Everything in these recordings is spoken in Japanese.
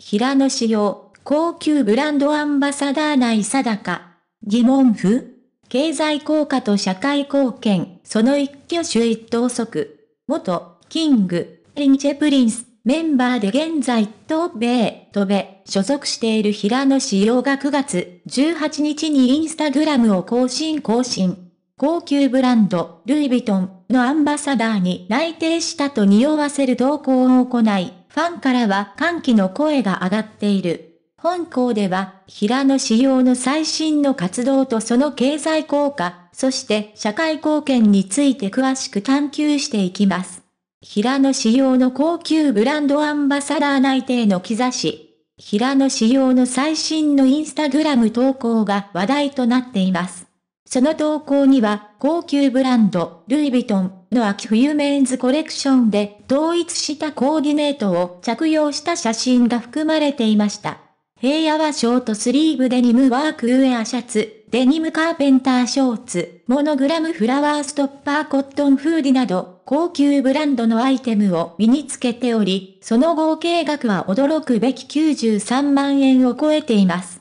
平野紫耀、高級ブランドアンバサダー内定か。疑問符経済効果と社会貢献、その一挙手一投足。元、キング、リンチェプリンス、メンバーで現在、東米、戸べ。所属している平野紫耀が9月18日にインスタグラムを更新更新。高級ブランド、ルイ・ヴィトンのアンバサダーに内定したと匂わせる投稿を行い、ファンからは歓喜の声が上がっている。本校では、平野仕様の最新の活動とその経済効果、そして社会貢献について詳しく探求していきます。平野仕様の高級ブランドアンバサダー内定の兆し。平野仕様の最新のインスタグラム投稿が話題となっています。その投稿には、高級ブランド、ルイ・ヴィトンの秋冬メンズコレクションで統一したコーディネートを着用した写真が含まれていました。平野はショートスリーブデニムワークウェアシャツ、デニムカーペンターショーツ、モノグラムフラワーストッパーコットンフーディなど、高級ブランドのアイテムを身につけており、その合計額は驚くべき93万円を超えています。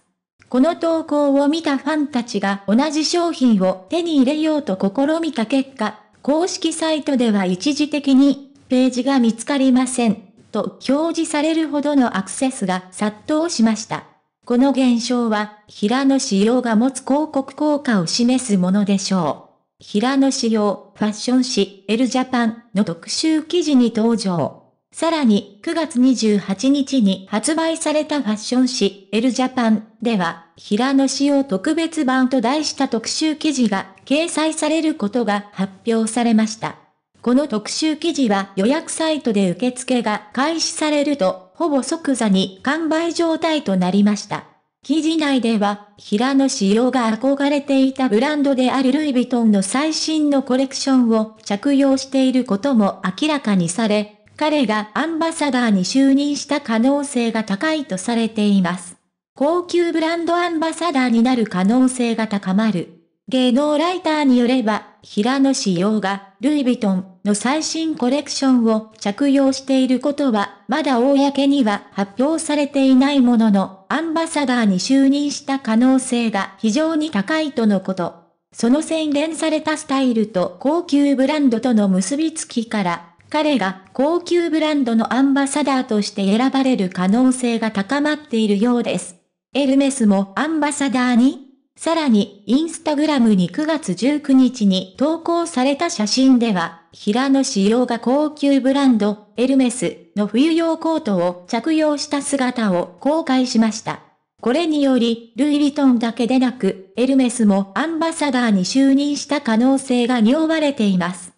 この投稿を見たファンたちが同じ商品を手に入れようと試みた結果、公式サイトでは一時的に、ページが見つかりません、と表示されるほどのアクセスが殺到しました。この現象は、平野仕様が持つ広告効果を示すものでしょう。平野仕様、ファッション誌、エルジャパンの特集記事に登場。さらに9月28日に発売されたファッション誌 L ジャパンでは平野仕様特別版と題した特集記事が掲載されることが発表されました。この特集記事は予約サイトで受付が開始されるとほぼ即座に完売状態となりました。記事内では、平野仕様が憧れていたブランドであるルイ・ヴィトンの最新のコレクションを着用していることも明らかにされ、彼がアンバサダーに就任した可能性が高いとされています。高級ブランドアンバサダーになる可能性が高まる。芸能ライターによれば、平野紫耀が、ルイ・ヴィトンの最新コレクションを着用していることは、まだ公には発表されていないものの、アンバサダーに就任した可能性が非常に高いとのこと。その洗練されたスタイルと高級ブランドとの結びつきから、彼が高級ブランドのアンバサダーとして選ばれる可能性が高まっているようです。エルメスもアンバサダーにさらに、インスタグラムに9月19日に投稿された写真では、平野紫耀が高級ブランド、エルメスの冬用コートを着用した姿を公開しました。これにより、ルイ・ヴィトンだけでなく、エルメスもアンバサダーに就任した可能性が匂われています。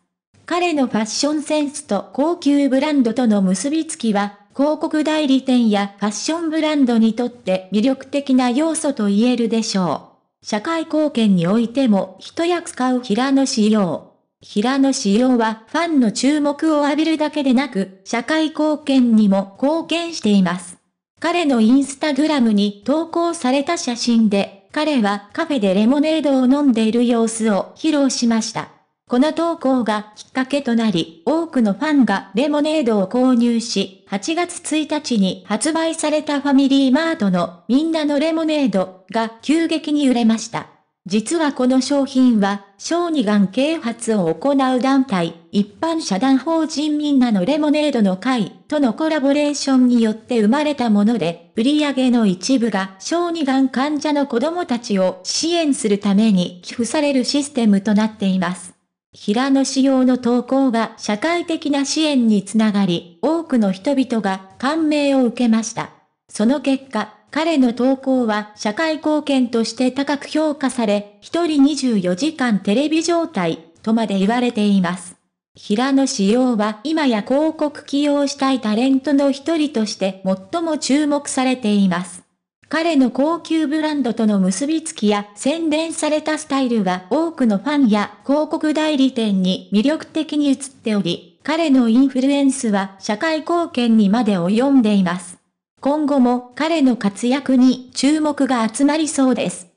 彼のファッションセンスと高級ブランドとの結びつきは、広告代理店やファッションブランドにとって魅力的な要素と言えるでしょう。社会貢献においても一役買う平野仕様。平野仕様はファンの注目を浴びるだけでなく、社会貢献にも貢献しています。彼のインスタグラムに投稿された写真で、彼はカフェでレモネードを飲んでいる様子を披露しました。この投稿がきっかけとなり、多くのファンがレモネードを購入し、8月1日に発売されたファミリーマートのみんなのレモネードが急激に売れました。実はこの商品は、小児がん啓発を行う団体、一般社団法人みんなのレモネードの会とのコラボレーションによって生まれたもので、売り上げの一部が小児がん患者の子供たちを支援するために寄付されるシステムとなっています。平野紫耀の投稿が社会的な支援につながり、多くの人々が感銘を受けました。その結果、彼の投稿は社会貢献として高く評価され、一人24時間テレビ状態、とまで言われています。平野紫耀は今や広告起用したいタレントの一人として最も注目されています。彼の高級ブランドとの結びつきや洗練されたスタイルは多くのファンや広告代理店に魅力的に映っており、彼のインフルエンスは社会貢献にまで及んでいます。今後も彼の活躍に注目が集まりそうです。